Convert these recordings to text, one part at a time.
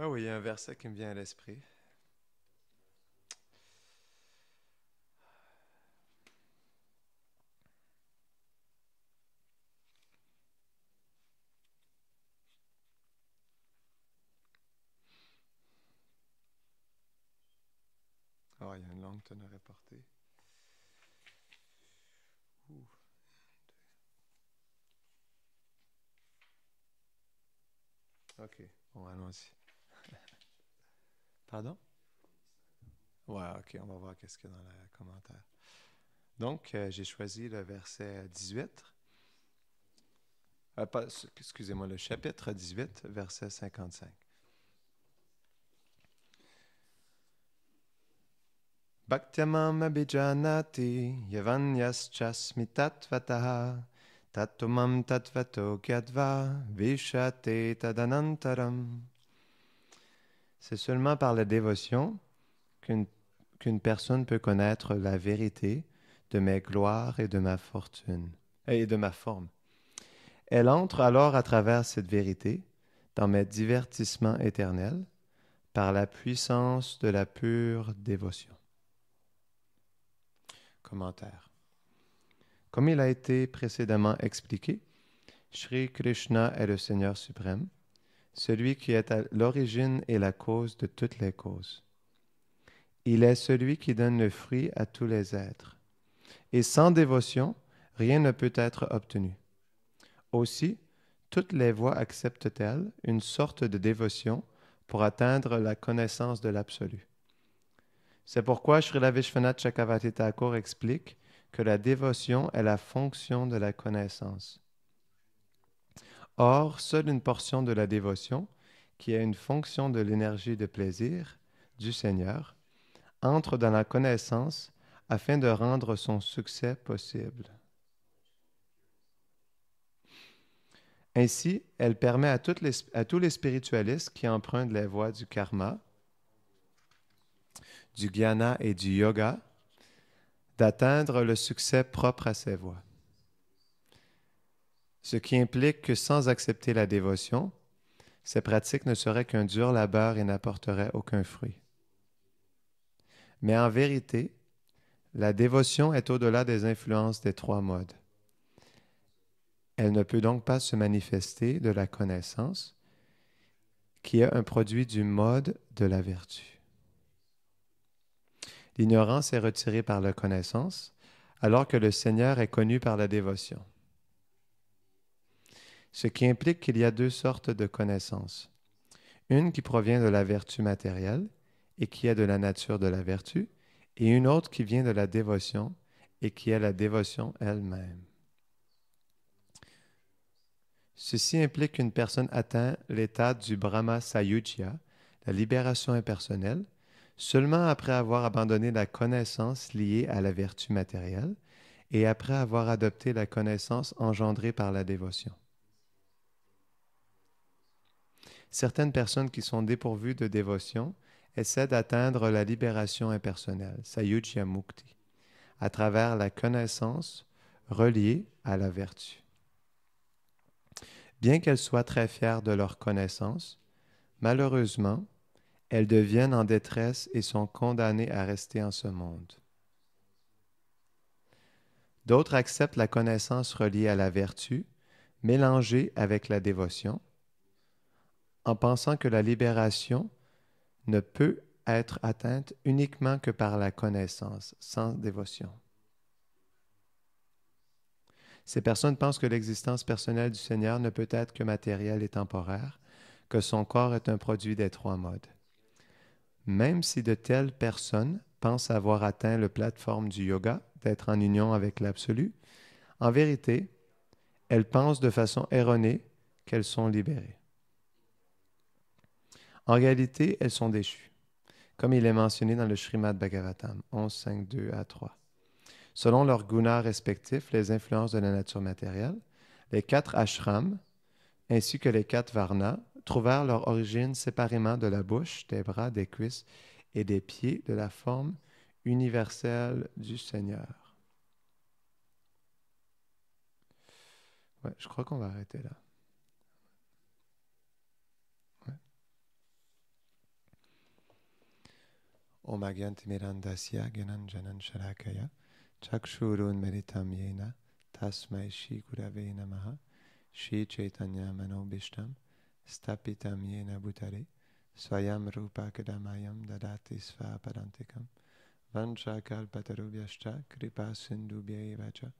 Ah oui, il y a un verset qui me vient à l'esprit. Ah, il y a une langue teneur à porter. Ok, on allons Pardon? Ouais, ok, on va voir qu'est-ce qu'il y a dans le commentaire. Donc, euh, j'ai choisi le verset 18. Euh, excusez-moi, le chapitre 18, verset 55. Bhaktyamam abhijanati yavanyas tatumam tatvato tadanantaram. C'est seulement par la dévotion qu'une personne peut connaître la vérité de mes gloires et de ma fortune euh, et de ma forme. Elle entre alors à travers cette vérité dans mes divertissements éternels par la puissance de la pure dévotion. Commentaire. Comme il a été précédemment expliqué, Sri Krishna est le Seigneur suprême celui qui est à l'origine et la cause de toutes les causes. Il est celui qui donne le fruit à tous les êtres. Et sans dévotion, rien ne peut être obtenu. Aussi, toutes les voies acceptent-elles une sorte de dévotion pour atteindre la connaissance de l'absolu. C'est pourquoi Sri Vishwanath Thakur explique que la dévotion est la fonction de la connaissance. Or, seule une portion de la dévotion, qui est une fonction de l'énergie de plaisir du Seigneur, entre dans la connaissance afin de rendre son succès possible. Ainsi, elle permet à, tous les spiritualistes qui empruntent les voies du karma, du jnana et du yoga d'atteindre le succès propre à ces voies ce qui implique que sans accepter la dévotion, ces pratiques ne seraient qu'un dur labeur et n'apporteraient aucun fruit. Mais en vérité, la dévotion est au-delà des influences des trois modes. Elle ne peut donc pas se manifester de la connaissance, qui est un produit du mode de la vertu. L'ignorance est retirée par la connaissance, alors que le Seigneur est connu par la dévotion ce qui implique qu'il y a deux sortes de connaissances. Une qui provient de la vertu matérielle et qui est de la nature de la vertu, et une autre qui vient de la dévotion et qui est la dévotion elle-même. Ceci implique qu'une personne atteint l'état du Brahma Sayuja, la libération impersonnelle, seulement après avoir abandonné la connaissance liée à la vertu matérielle et après avoir adopté la connaissance engendrée par la dévotion certaines personnes qui sont dépourvues de dévotion essaient d'atteindre la libération impersonnelle, Sayujya Mukti, à travers la connaissance reliée à la vertu. Bien qu'elles soient très fières de leur connaissance, malheureusement, elles deviennent en détresse et sont condamnées à rester en ce monde. D'autres acceptent la connaissance reliée à la vertu, mélangée avec la dévotion, en pensant que la libération ne peut être atteinte uniquement que par la connaissance, sans dévotion. Ces personnes pensent que l'existence personnelle du Seigneur ne peut être que matérielle et temporaire, que son corps est un produit des trois modes. Même si de telles personnes pensent avoir atteint le plateforme du yoga, d'être en union avec l'absolu, en vérité, elles pensent de façon erronée qu'elles sont libérées. En réalité, elles sont déchues, comme il est mentionné dans le Srimad Bhagavatam 11, 2 à 3. Selon leurs gunas respectifs, les influences de la nature matérielle, les quatre ashrams, ainsi que les quatre varnas, trouvèrent leur origine séparément de la bouche, des bras, des cuisses et des pieds de la forme universelle du Seigneur. je crois qu'on va arrêter là. Om Agyanti Agyantimirandasya Gyananjanan Sharakaya Chakshurun Meritam Yena Tasmai Shri Gurave Namaha Shri Chaitanya Manobishtam Stapitam Yena Bhutare Swayam Rupa Kadamayam Dadati Svapadantikam Vancha Kalpatarubhyascha Kripa Sindubhya Vacha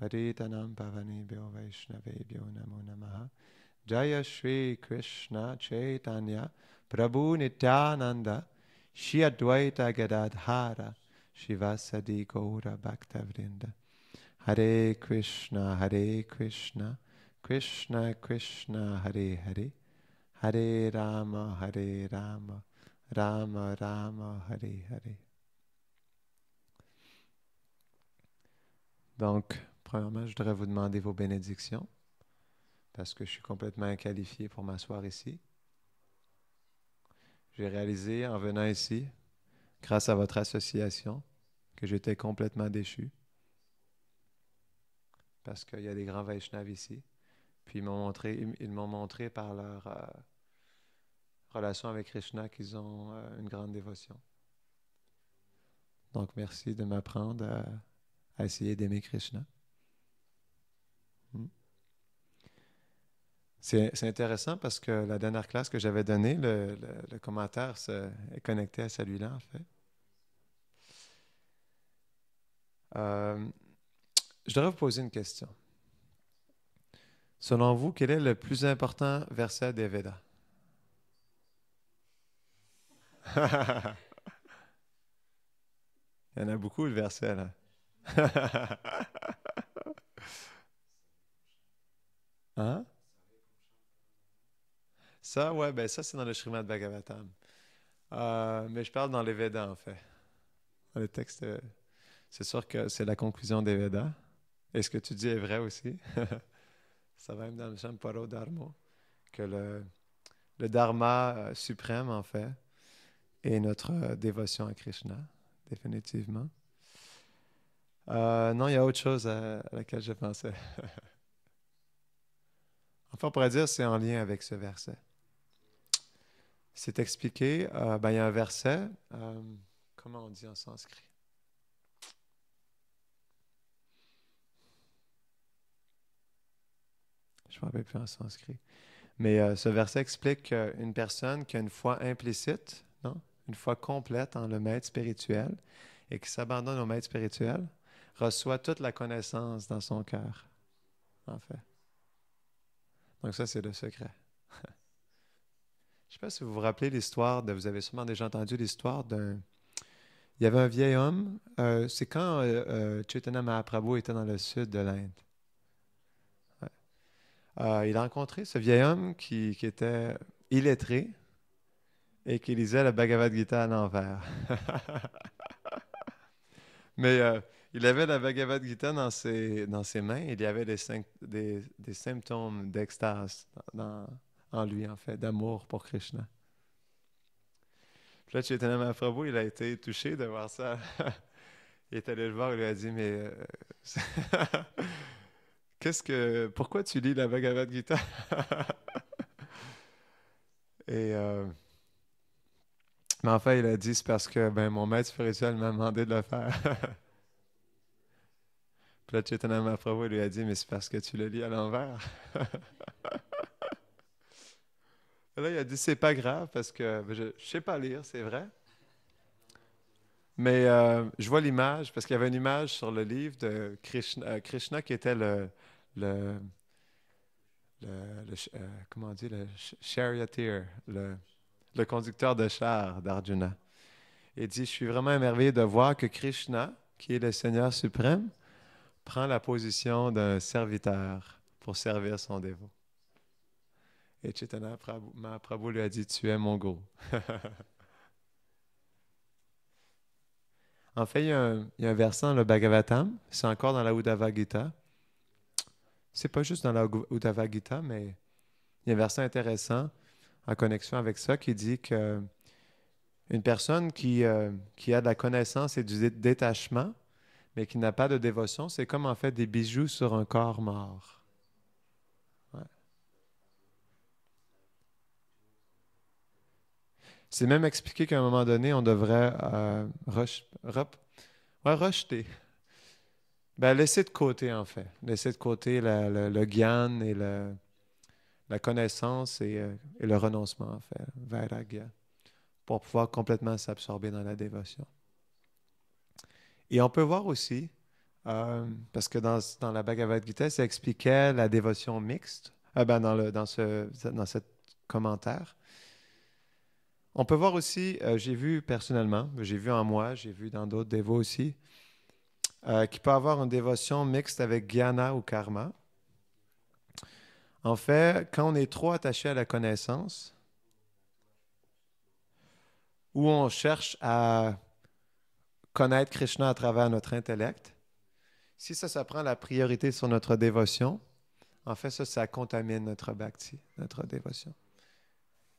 Paritanam Pavani Bhyo Pavanebhyo Bhyo Namo Namaha Jaya Shri Krishna Chaitanya Prabhu Nityananda Shri Advaita Gadadhara Shivasadi Gaura Bhaktavrinda Hare Krishna Hare Krishna Krishna Krishna Hare Hare Hare Rama Hare Rama Rama Rama Hare Hare Donc, premièrement, je voudrais vous demander vos bénédictions parce que je suis complètement inqualifié pour m'asseoir ici j'ai réalisé en venant ici, grâce à votre association, que j'étais complètement déchu. Parce qu'il y a des grands Vaishnavas ici. Puis ils m'ont montré, ils m'ont montré par leur euh, relation avec Krishna qu'ils ont euh, une grande dévotion. Donc merci de m'apprendre à essayer d'aimer Krishna. C'est intéressant parce que la dernière classe que j'avais donnée, le, commentaire est connecté à celui-là, en fait. Euh, je voudrais vous poser une question. Selon vous, quel est le plus important verset des Védas? Il y en a beaucoup le versets, là. hein? Ça, ouais, ben ça, c'est dans le Srimad Bhagavatam. Euh, mais je parle dans les Vedas, en fait. Dans le texte, euh, c'est sûr que c'est la conclusion des Vedas. Et ce que tu dis est vrai aussi. ça va même dans le Shamparo Dharma, que le, le Dharma euh, suprême, en fait, est notre dévotion à Krishna, définitivement. non, il y a autre chose à, laquelle je pensais. enfin, on pourrait dire que c'est en lien avec ce verset c'est expliqué, euh, ben, il y a un verset, euh, comment on dit en sanskrit? Je ne me rappelle plus en sanskrit. Mais euh, ce verset explique qu'une personne qui a une foi implicite, non? une foi complète en le maître spirituel, et qui s'abandonne au maître spirituel, reçoit toute la connaissance dans son cœur, en fait. Donc ça, c'est le secret. Je ne sais pas si vous vous rappelez l'histoire, de, vous avez sûrement déjà entendu l'histoire d'un... Il y avait un vieil homme, euh, c'est quand euh, euh, Chaitanya Mahaprabhu était dans le sud de l'Inde. il a rencontré ce vieil homme qui, était illettré et qui lisait la Bhagavad Gita à l'envers. Mais il avait la Bhagavad Gita dans ses, dans ses mains, il y avait des, symptômes d'extase dans en lui, en fait, d'amour pour Krishna. Puis là, Chaitanya Mahaprabhu, il a été touché de voir ça. il est allé le voir, il lui a dit, mais euh, qu'est-ce que, pourquoi tu lis la Bhagavad Gita Et euh, mais enfin, il a dit, c'est parce que ben, mon maître spirituel m'a demandé de le faire. Puis là, Chaitanya Mahaprabhu lui a dit, mais c'est parce que tu le lis à l'envers. Là, il a dit c'est pas grave parce que ben, je, ne sais pas lire, c'est vrai. Mais euh, je vois l'image parce qu'il y avait une image sur le livre de Krishna, euh, qui était le, le, euh, comment le charioteer, le, le conducteur de char d'Arjuna. Il dit je suis vraiment émerveillé de voir que Krishna, qui est le Seigneur suprême, prend la position d'un serviteur pour servir son dévot. Et ma Prabhu lui a dit Tu es mon go en fait, il y, a un, versant dans le Bhagavatam, c'est encore dans la Uddhava Gita. C'est pas juste dans la Uddhava Gita, mais il y a un versant intéressant en connexion avec ça qui dit que une personne qui, euh, qui a de la connaissance et du détachement, mais qui n'a pas de dévotion, c'est comme en fait des bijoux sur un corps mort. C'est même expliqué qu'à un moment donné, on devrait euh, rejeter. Ben, laisser de côté, en fait. Laisser de côté le gyan et la connaissance euh, et, le renoncement, en fait, vairagya, pour pouvoir complètement s'absorber dans la dévotion. Et on peut voir aussi, euh, parce que dans, la Bhagavad Gita, ça expliquait la dévotion mixte, ben dans, ce, commentaire, on peut voir aussi, euh, j'ai vu personnellement, j'ai vu en moi, j'ai vu dans d'autres dévots aussi, euh, qui peut avoir une dévotion mixte avec Gyana ou karma. En fait, quand on est trop attaché à la connaissance, où on cherche à connaître Krishna à travers notre intellect, si ça, ça prend la priorité sur notre dévotion, en fait, ça, ça contamine notre bhakti, notre dévotion.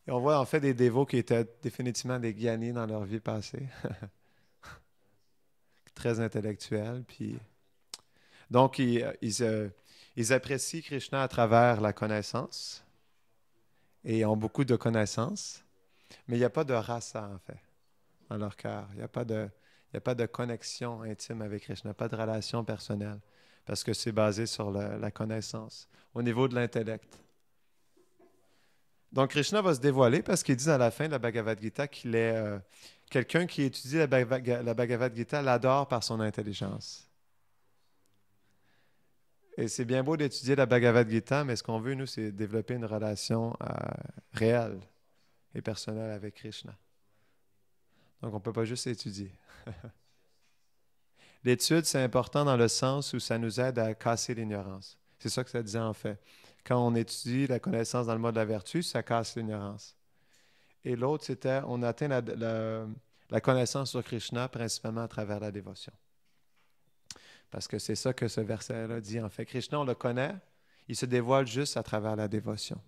Et on voit en fait des dévots qui étaient définitivement des gagnés dans leur vie passée. Très intellectuels. Puis... Donc, euh, euh, ils, apprécient Krishna à travers la connaissance et ont beaucoup de connaissances, mais il n'y a pas de rasa en fait dans leur cœur. Il n'y a pas de. a pas de connexion intime avec Krishna, pas de relation personnelle, parce que c'est basé sur la connaissance, au niveau de l'intellect. Donc, Krishna va se dévoiler parce qu'il dit à la fin de la Bhagavad Gita qu'il est euh, quelqu'un qui étudie la, Bhagavad, Gita, l'adore par son intelligence. Et c'est bien beau d'étudier la Bhagavad Gita, mais ce qu'on veut, nous, c'est développer une relation euh, réelle et personnelle avec Krishna. Donc, on ne peut pas juste étudier. L'étude, c'est important dans le sens où ça nous aide à casser l'ignorance. C'est ça que ça disait en fait. Quand on étudie la connaissance dans le mode de la vertu, ça casse l'ignorance. Et l'autre, c'était on atteint la, connaissance sur Krishna principalement à travers la dévotion. Parce que c'est ça que ce verset-là dit en fait. Krishna, on le connaît, il se dévoile juste à travers la dévotion.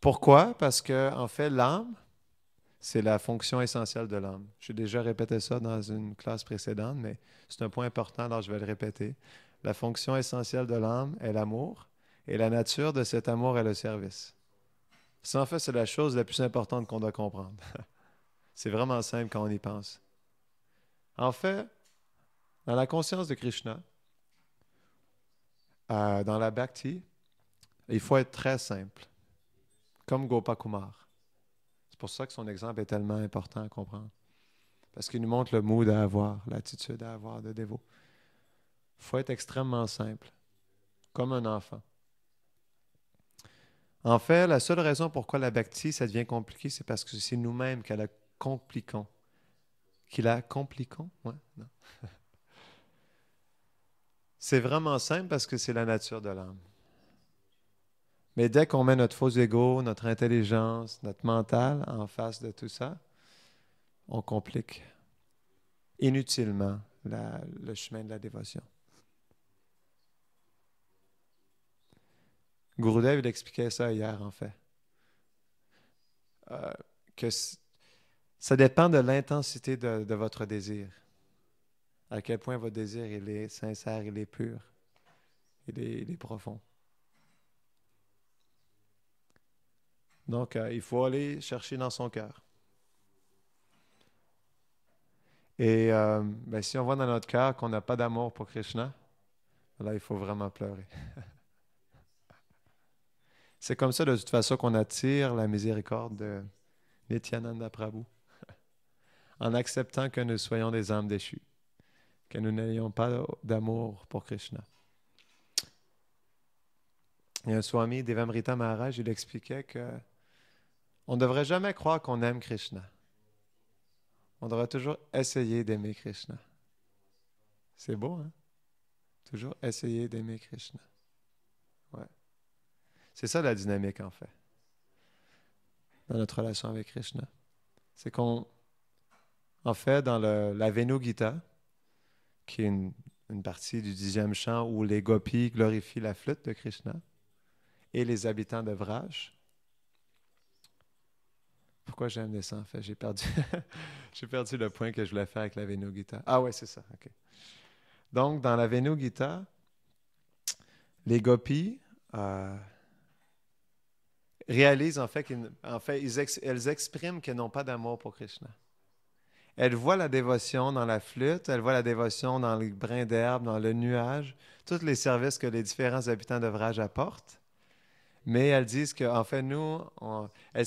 Pourquoi? Parce que, en fait, l'âme, c'est la fonction essentielle de l'âme. J'ai déjà répété ça dans une classe précédente, mais c'est un point important, alors je vais le répéter. La fonction essentielle de l'âme est l'amour, et la nature de cet amour est le service. Ça, en fait, c'est la chose la plus importante qu'on doit comprendre. c'est vraiment simple quand on y pense. En fait, dans la conscience de Krishna, euh, dans la bhakti, il faut être très simple, comme Gopakumar. C'est pour ça que son exemple est tellement important à comprendre, parce qu'il nous montre le mood à avoir, l'attitude à avoir de dévot. Il faut être extrêmement simple, comme un enfant. En fait, la seule raison pourquoi la bhakti, ça devient compliqué, c'est parce que c'est nous-mêmes qui la compliquons. Qui la compliquons? Ouais, non. c'est vraiment simple parce que c'est la nature de l'âme. Mais dès qu'on met notre faux ego, notre intelligence, notre mental en face de tout ça, on complique inutilement le chemin de la dévotion. Gurudev, il expliquait ça hier, en fait. Euh, que ça dépend de l'intensité de, votre désir. À quel point votre désir, il est sincère, il est pur, il est, profond. Donc, euh, il faut aller chercher dans son cœur. Et euh, ben, si on voit dans notre cœur qu'on n'a pas d'amour pour Krishna, là, il faut vraiment pleurer. C'est comme ça, de toute façon, qu'on attire la miséricorde de Nityananda Prabhu, en acceptant que nous soyons des âmes déchues, que nous n'ayons pas d'amour pour Krishna. Et un Swami, Devamrita Maharaj, il expliquait que on ne devrait jamais croire qu'on aime Krishna. On devrait toujours essayer d'aimer Krishna. C'est beau, hein? Toujours essayer d'aimer Krishna. Ouais. C'est ça la dynamique, en fait, dans notre relation avec Krishna. C'est qu'on, en fait, dans la Venu Gita, qui est une, partie du dixième chant où les gopis glorifient la flûte de Krishna et les habitants de Vraj. Pourquoi j'ai amené ça, en fait? J'ai perdu, j'ai perdu le point que je voulais faire avec la Venu Gita. Ah ouais, c'est ça, OK. Donc, dans la Venu les gopis... Euh, réalisent en fait qu'elles fait, elles expriment qu'elles n'ont pas d'amour pour Krishna. Elles voient la dévotion dans la flûte, elles voient la dévotion dans les brins d'herbe, dans le nuage, tous les services que les différents habitants de Vraj apportent. Mais elles disent qu'en en fait, nous, on, il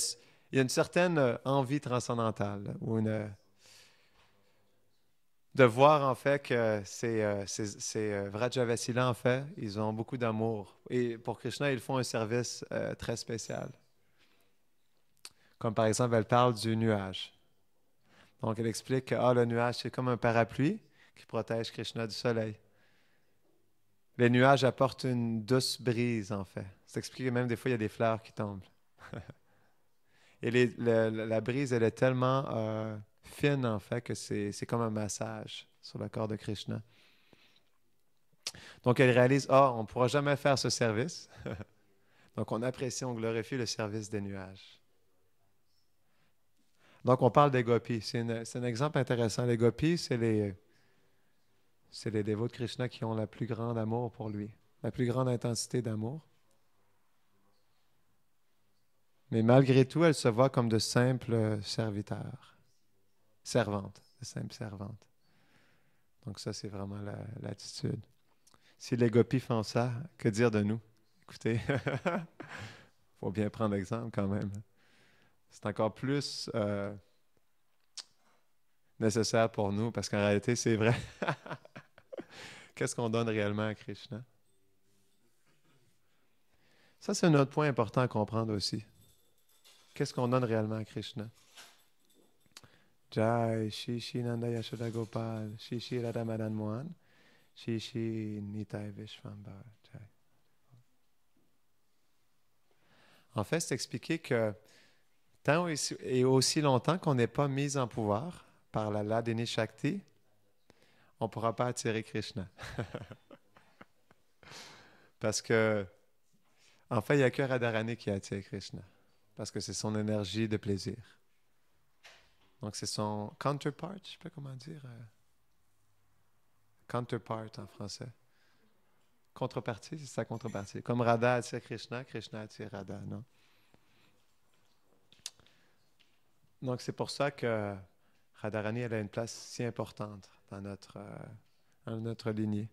y a une certaine euh, envie transcendantale ou une, de voir en fait que ces, euh, ces, ces euh, Vrajavasila, en fait, ils ont beaucoup d'amour. Et pour Krishna, ils font un service euh, très spécial. Comme par exemple, elle parle du nuage. Donc, elle explique que ah, le nuage, c'est comme un parapluie qui protège Krishna du soleil. Les nuages apportent une douce brise, en fait. C'est expliqué même des fois, il y a des fleurs qui tombent. Et la brise, elle est tellement fine, en fait, que c'est comme un massage sur le corps de Krishna. Donc, elle réalise, ah, oh, on ne pourra jamais faire ce service. Donc, on apprécie, on glorifie le service des nuages. Donc, on parle des gopis. C'est un exemple intéressant. Les gopis, c'est les, les dévots de Krishna qui ont la plus grande amour pour lui, la plus grande intensité d'amour. Mais malgré tout, elles se voient comme de simples serviteurs servante, de simple servante. Donc ça, c'est vraiment l'attitude. si les gopis font ça, que dire de nous? Écoutez, il faut bien prendre l'exemple quand même. C'est encore plus euh, nécessaire pour nous parce qu'en réalité, c'est vrai. Qu'est-ce qu'on donne réellement à Krishna? Ça, c'est un autre point important à comprendre aussi. Qu'est-ce qu'on donne réellement à Krishna? Jai Nanda Yashoda En fait, c'est expliquer que tant et aussi longtemps qu'on n'est pas mis en pouvoir par la Ladini Shakti, on ne pourra pas attirer Krishna. Parce que, en fait, il n'y a que Radharani qui attire Krishna. Parce que c'est son énergie de plaisir. Donc, c'est son counterpart, je ne sais pas comment dire. Euh, counterpart en français. Contrepartie, c'est sa contrepartie. Comme Radha attire Krishna, Krishna attire Radha, non? Donc, c'est pour ça que Radharani, elle a une place si importante dans notre, euh, notre lignée.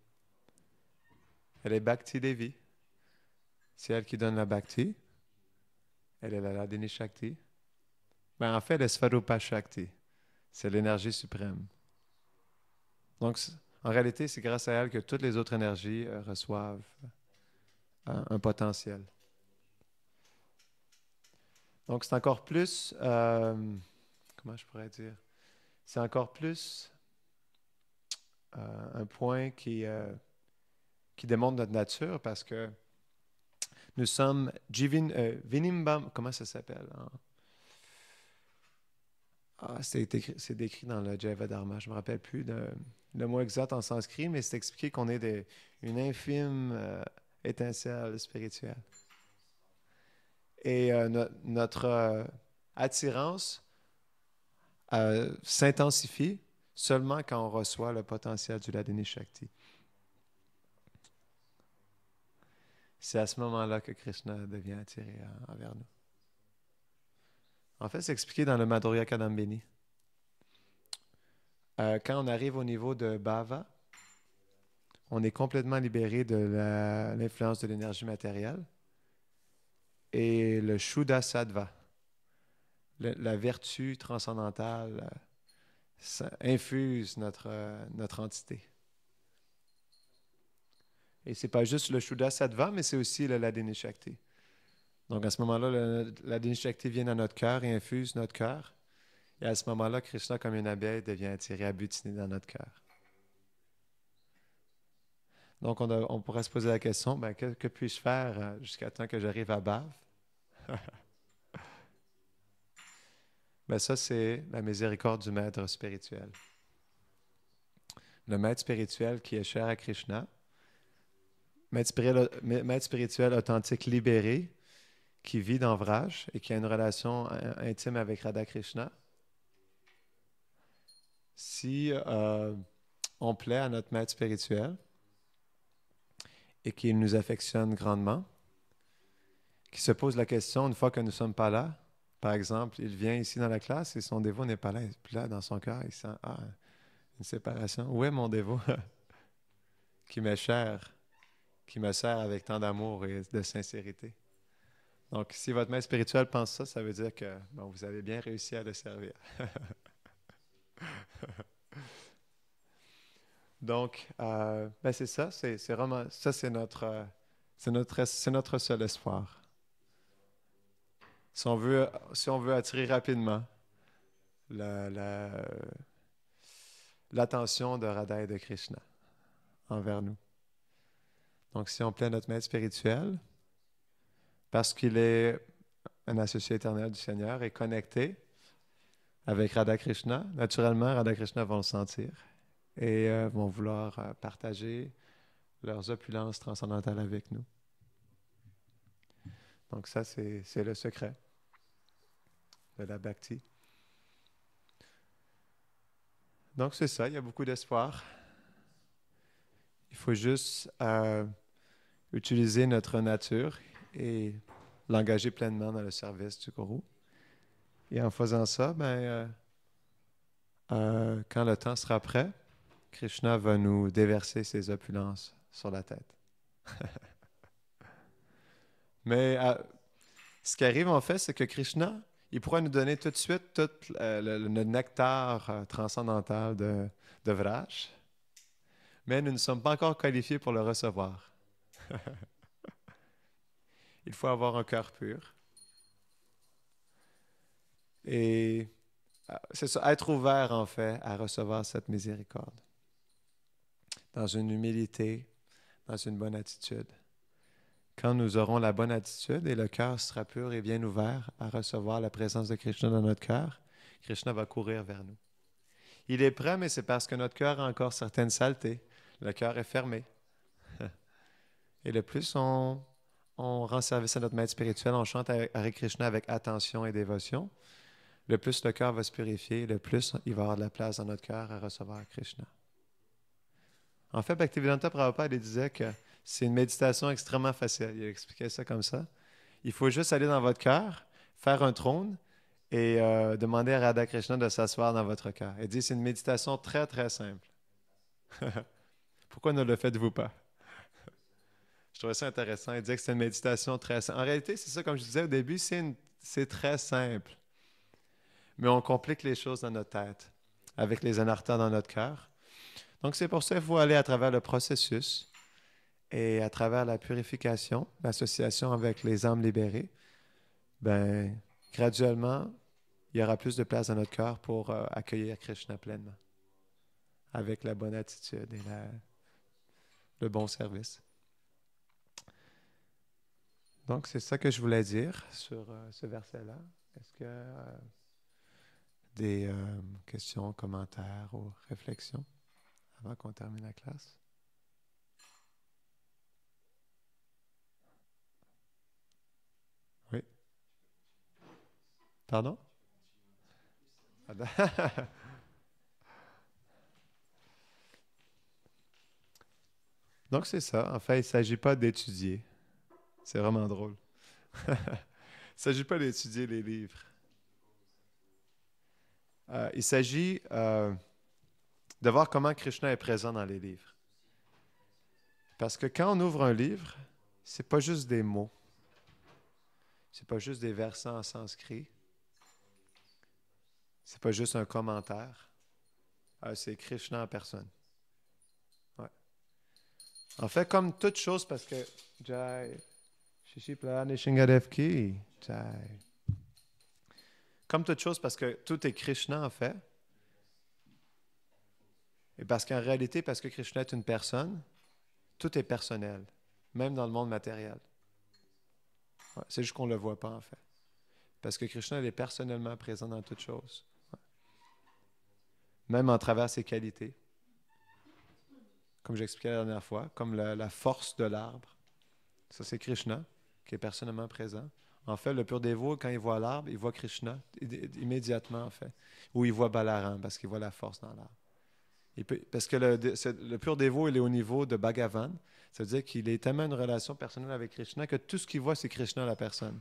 Elle est Bhakti Devi. C'est elle qui donne la Bhakti. Elle est la Ladini Shakti. Ben, en fait, le Svarupa c'est l'énergie suprême. Donc, en réalité, c'est grâce à elle que toutes les autres énergies euh, reçoivent euh, un potentiel. Donc, c'est encore plus. Euh, comment je pourrais dire C'est encore plus un point qui, qui démontre notre nature parce que nous sommes Jivin, Comment ça s'appelle ah, c'est décrit, dans le Java Dharma. Je me rappelle plus le mot exact en sanskrit, mais c'est expliqué qu'on est une infime euh, étincelle spirituelle. Et euh, notre euh, attirance s'intensifie seulement quand on reçoit le potentiel du Ladini Shakti. C'est à ce moment-là que Krishna devient attiré envers nous. En fait, c'est expliqué dans le Madhurya Kadambini. Euh, quand on arrive au niveau de Bhava, on est complètement libéré de l'influence de l'énergie matérielle. Et le Shuddha Sattva, la vertu transcendantale, euh, infuse notre, euh, notre entité. Et n'est pas juste le Shuddha Sattva, mais c'est aussi le Ladini donc à ce moment-là, la déni vient à notre cœur et infuse notre cœur. Et à ce moment-là, Krishna, comme une abeille, devient attiré, abutiné dans notre cœur. Donc on, pourrait se poser la question, ben, que, puis-je faire euh, jusqu'à temps que j'arrive à Bave? ben ça, c'est la miséricorde du maître spirituel. Le maître spirituel qui est cher à Krishna, maître spirituel authentique libéré, qui vit dans Vraj et qui a une relation euh, intime avec Radha Krishna, si euh, on plaît à notre maître spirituel et qu'il nous affectionne grandement, qui se pose la question une fois que nous ne sommes pas là, par exemple, il vient ici dans la classe et son dévot n'est pas là, là, dans son cœur, il sent ah, une séparation. Où est mon dévot qui m'est cher, qui me sert avec tant d'amour et de sincérité? Donc, si votre maître spirituel pense ça, ça veut dire que vous avez bien réussi à le servir. Donc, euh, ben, c'est ça, c'est, vraiment, ça euh, c'est notre, c'est notre, seul espoir. Si on veut, si on veut attirer rapidement l'attention la, de Radha et de Krishna envers nous. Donc, si on plaît notre maître spirituel, parce qu'il est un associé éternel du Seigneur et connecté avec Radha Krishna, Naturellement, Radha Krishna vont le sentir et euh, vont vouloir euh, partager leurs opulences transcendantales avec nous. Donc ça, c'est le secret de la bhakti. Donc c'est ça, il y a beaucoup d'espoir. Il faut juste euh, utiliser notre nature et l'engager pleinement dans le service du gourou. Et en faisant ça, ben, euh, euh, quand le temps sera prêt, Krishna va nous déverser ses opulences sur la tête. Mais euh, ce qui arrive en fait, c'est que Krishna, il pourra nous donner tout de suite tout le, nectar transcendantal de, de Vraj, mais nous ne sommes pas encore qualifiés pour le recevoir. Il faut avoir un cœur pur. Et ah, c'est ça, être ouvert en fait à recevoir cette miséricorde. Dans une humilité, dans une bonne attitude. Quand nous aurons la bonne attitude et le cœur sera pur et bien ouvert à recevoir la présence de Krishna dans notre cœur, Krishna va courir vers nous. Il est prêt, mais c'est parce que notre cœur a encore certaines saletés. Le cœur est fermé. Et le plus on on rend service à notre maître spirituel, on chante Hare Krishna avec attention et dévotion, le plus le cœur va se purifier, le plus il va avoir de la place dans notre cœur à recevoir Krishna. En fait, Bhaktivedanta Prabhupada disait que c'est une méditation extrêmement facile. Il expliquait ça comme ça. Il faut juste aller dans votre cœur, faire un trône et euh, demander à Radha Krishna de s'asseoir dans votre cœur. Il dit c'est une méditation très, très simple. Pourquoi ne le faites-vous pas? Je trouvais ça intéressant. Il disait que c'était une méditation très simple. En réalité, c'est ça, comme je disais au début, c'est, très simple. Mais on complique les choses dans notre tête, avec les anarthas dans notre cœur. Donc, c'est pour ça qu'il faut aller à travers le processus et à travers la purification, l'association avec les âmes libérées. Ben, graduellement, il y aura plus de place dans notre cœur pour euh, accueillir Krishna pleinement, avec la bonne attitude et le bon service. Donc, c'est ça que je voulais dire sur euh, ce verset-là. Est-ce que euh, des euh, questions, commentaires ou réflexions avant qu'on termine la classe? Oui. Pardon? Donc, c'est ça. En fait, il ne s'agit pas d'étudier. C'est vraiment drôle. Il ne s'agit pas d'étudier les livres. Euh, il s'agit euh, de voir comment Krishna est présent dans les livres. Parce que quand on ouvre un livre, c'est pas juste des mots. C'est pas juste des versets en sanskrit. C'est pas juste un commentaire. Euh, c'est Krishna en personne. En fait, comme toute chose, parce que Jai, comme toute chose, parce que tout est Krishna en fait. Et parce qu'en réalité, parce que Krishna est une personne, tout est personnel, même dans le monde matériel. c'est juste qu'on ne le voit pas en fait. Parce que Krishna, est personnellement présent dans toute chose. Même en travers ses qualités. Comme j'expliquais la dernière fois, comme la force de l'arbre. Ça, c'est Krishna qui est personnellement présent. En fait, le pur dévot, quand il voit l'arbre, il voit Krishna immédiatement, en fait. Ou il voit Balaram, parce qu'il voit la force dans l'arbre. parce que le, pur dévot, il est au niveau de Bhagavan. Ça veut dire qu'il est tellement une relation personnelle avec Krishna que tout ce qu'il voit, c'est Krishna, la personne.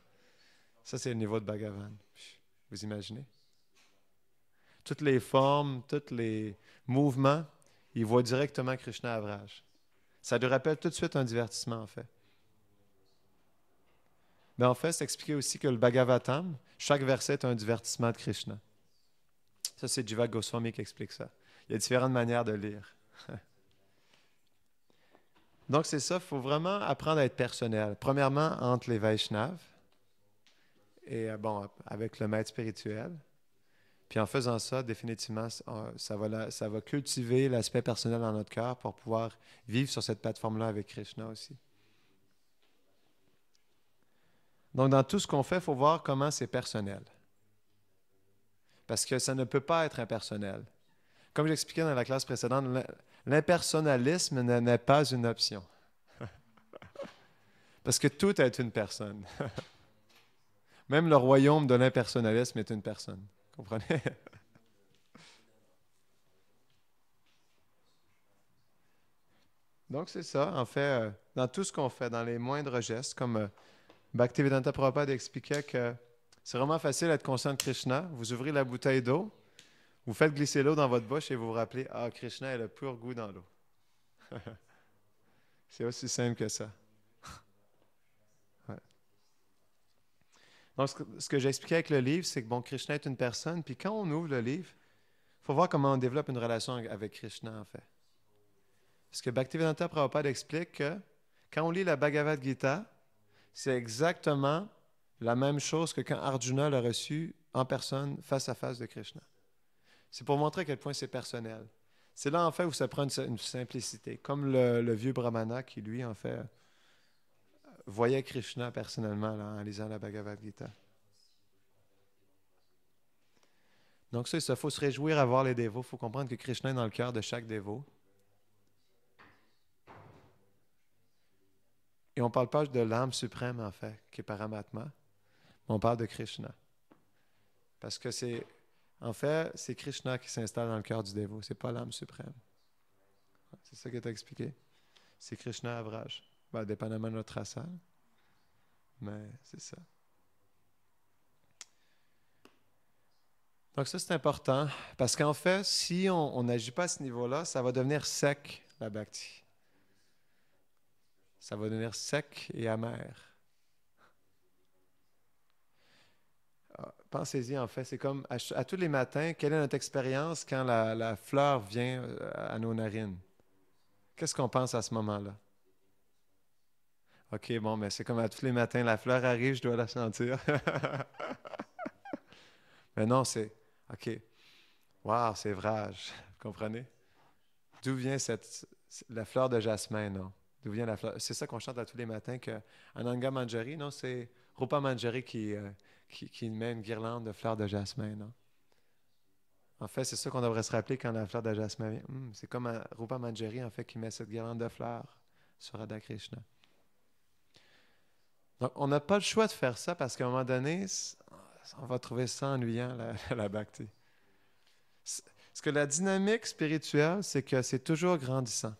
Ça, c'est le niveau de Bhagavan. Vous imaginez? Toutes les formes, tous les mouvements, il voit directement Krishna à Ça lui rappelle tout de suite un divertissement, en fait. Mais en fait, c'est expliquer aussi que le Bhagavatam, chaque verset est un divertissement de Krishna. Ça, c'est Jiva Goswami qui explique ça. Il y a différentes manières de lire. Donc, c'est ça, il faut vraiment apprendre à être personnel. Premièrement, entre les Vaishnavas et, euh, bon, avec le maître spirituel. Puis en faisant ça, définitivement, ça euh, va, ça va cultiver l'aspect personnel dans notre cœur pour pouvoir vivre sur cette plateforme-là avec Krishna aussi. Donc, dans tout ce qu'on fait, il faut voir comment c'est personnel. Parce que ça ne peut pas être impersonnel. Comme j'expliquais dans la classe précédente, l'impersonnalisme n'est pas une option. Parce que tout est une personne. Même le royaume de l'impersonnalisme est une personne. Comprenez? Donc, c'est ça, en fait, euh, dans tout ce qu'on fait, dans les moindres gestes, comme euh, Bhaktivedanta Prabhupada expliquait que c'est vraiment facile d'être conscient de Krishna. Vous ouvrez la bouteille d'eau, vous faites glisser l'eau dans votre bouche et vous vous rappelez Ah, Krishna est le pur goût dans l'eau. c'est aussi simple que ça. Donc, ce que, que j'expliquais avec le livre, c'est que bon, Krishna est une personne, puis quand on ouvre le livre, il faut voir comment on développe une relation avec Krishna, en fait. Parce que Bhaktivedanta Prabhupada explique que quand on lit la Bhagavad Gita, c'est exactement la même chose que quand Arjuna l'a reçu en personne, face à face de Krishna. C'est pour montrer à quel point c'est personnel. C'est là, en fait, où ça prend une, simplicité. Comme le, vieux brahmana qui, lui, en fait, voyait Krishna personnellement en lisant la Bhagavad Gita. Donc, ça, il faut se réjouir à voir les dévots. Il faut comprendre que Krishna est dans le cœur de chaque dévot. Et on ne parle pas de l'âme suprême, en fait, qui est Paramatma, on parle de Krishna. Parce que c'est, en fait, c'est Krishna qui s'installe dans le cœur du dévot, c'est pas l'âme suprême. C'est ça que est expliqué. C'est Krishna Avraj. Ben, dépendamment de notre racine. Hein. Mais c'est ça. Donc ça, c'est important. Parce qu'en fait, si on n'agit pas à ce niveau-là, ça va devenir sec, la bhakti ça va devenir sec et amer. Ah, pensez-y en fait, c'est comme à, tous les matins, quelle est notre expérience quand la, fleur vient euh, à nos narines? Qu'est-ce qu'on pense à ce moment-là? OK, bon, mais c'est comme à tous les matins, la fleur arrive, je dois la sentir. mais non, c'est OK. Wow, c'est vrage. Vous comprenez? D'où vient cette, la fleur de jasmin, non? D'où la C'est ça qu'on chante à tous les matins, que Ananga Manjari, non, c'est Rupa Manjari euh, qui, qui, met une guirlande de fleurs de jasmin, non? En fait, c'est ça qu'on devrait se rappeler quand la fleur de jasmin vient. Hmm, c'est comme euh, Rupa Manjari, en fait, qui met cette guirlande de fleurs sur Radha Krishna. Donc, on n'a pas le choix de faire ça parce qu'à un moment donné, on va trouver ça ennuyant, la, la bhakti. Parce que la dynamique spirituelle, c'est que c'est toujours grandissant.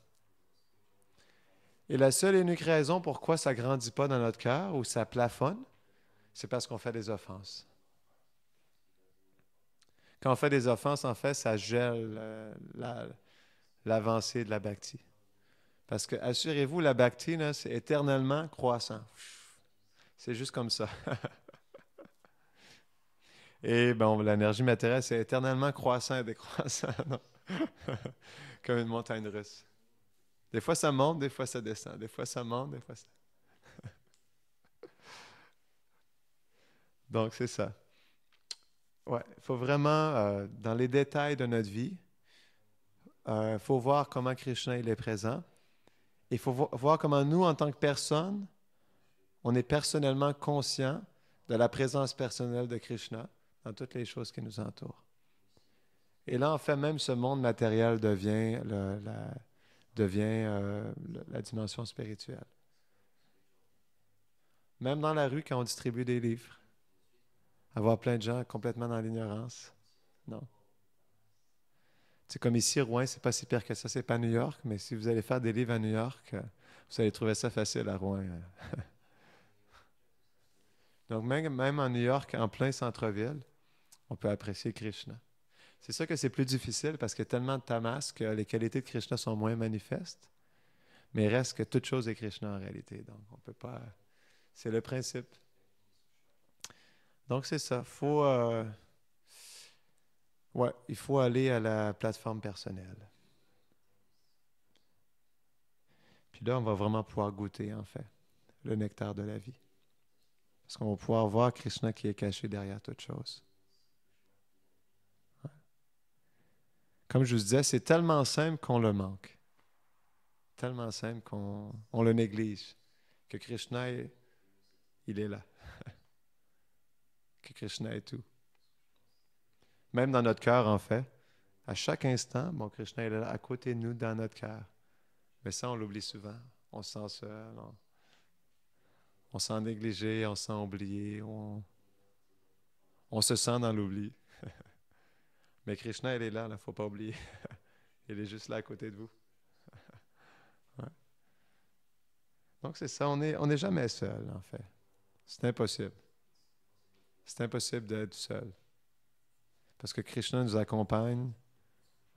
Et la seule et unique raison pourquoi ça ne grandit pas dans notre cœur ou ça plafonne, c'est parce qu'on fait des offenses. Quand on fait des offenses, en fait, ça gèle euh, l'avancée de la bactie. Parce que, assurez-vous, la bactie, c'est éternellement croissant. C'est juste comme ça. Et bon, l'énergie matérielle, c'est éternellement croissant et décroissant, comme une montagne russe. Des fois, ça monte, des fois, ça descend. Des fois, ça monte, des fois, ça. Donc, c'est ça. Ouais, il faut vraiment, euh, dans les détails de notre vie, euh, il faut voir comment Krishna il est présent. Il faut voir comment nous, en tant que personne, on est personnellement conscient de la présence personnelle de Krishna dans toutes les choses qui nous entourent. Et là, en fait, même ce monde matériel devient la, devient euh, la dimension spirituelle. Même dans la rue, quand on distribue des livres, avoir plein de gens complètement dans l'ignorance. Non. C'est comme ici, Rouen, c'est pas si pire que ça, c'est pas New York, mais si vous allez faire des livres à New York, euh, vous allez trouver ça facile à Rouen. Hein. Donc, même, même en New York, en plein centre-ville, on peut apprécier Krishna. C'est sûr que c'est plus difficile parce qu'il y a tellement de tamas que euh, les qualités de Krishna sont moins manifestes. Mais il reste que toute chose est Krishna en réalité. Donc, on peut pas. C'est le principe. Donc, c'est ça. Faut, euh, il faut aller à la plateforme personnelle. Puis là, on va vraiment pouvoir goûter, en fait, le nectar de la vie. Parce qu'on va pouvoir voir Krishna qui est caché derrière toute chose. comme je vous disais, c'est tellement simple qu'on le manque. Tellement simple qu'on le néglige. Que Krishna, est, il est là. que Krishna est tout. Même dans notre cœur, en fait. À chaque instant, mon Krishna est là, à côté de nous, dans notre cœur. Mais ça, on l'oublie souvent. On se sent seul. On, se sent négligé, on se sent oublié. on se sent dans l'oubli. Mais Krishna, il est là, il ne faut pas oublier. il est juste là à côté de vous. Donc c'est ça, on n'est on jamais seul, en fait. C'est impossible. C'est impossible d'être seul. Parce que Krishna nous accompagne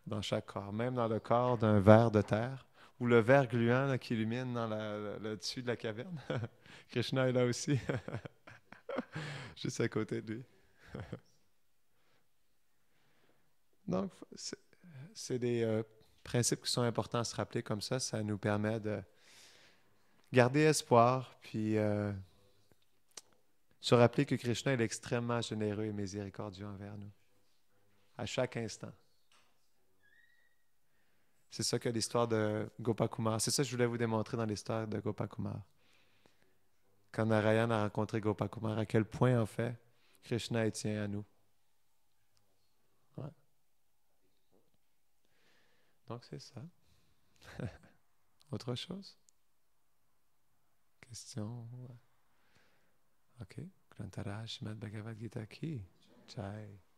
dans chaque corps, même dans le corps d'un ver de terre ou le ver gluant qui illumine dans le, le, dessus de la caverne. Krishna est là aussi, juste à côté de lui. Donc, c'est des euh, principes qui sont importants à se rappeler comme ça. Ça nous permet de garder espoir, puis euh, se rappeler que Krishna est extrêmement généreux et miséricordieux envers nous, à chaque instant. C'est ça que l'histoire de Gopakumar, c'est ça que je voulais vous démontrer dans l'histoire de Gopakumar. Quand Narayan a rencontré Gopakumar, à quel point, en fait, Krishna est tient à nous. Donc que c'est ça. Autre chose Question ouais. Ok. Shimad Bhagavad Gita ki? Chai.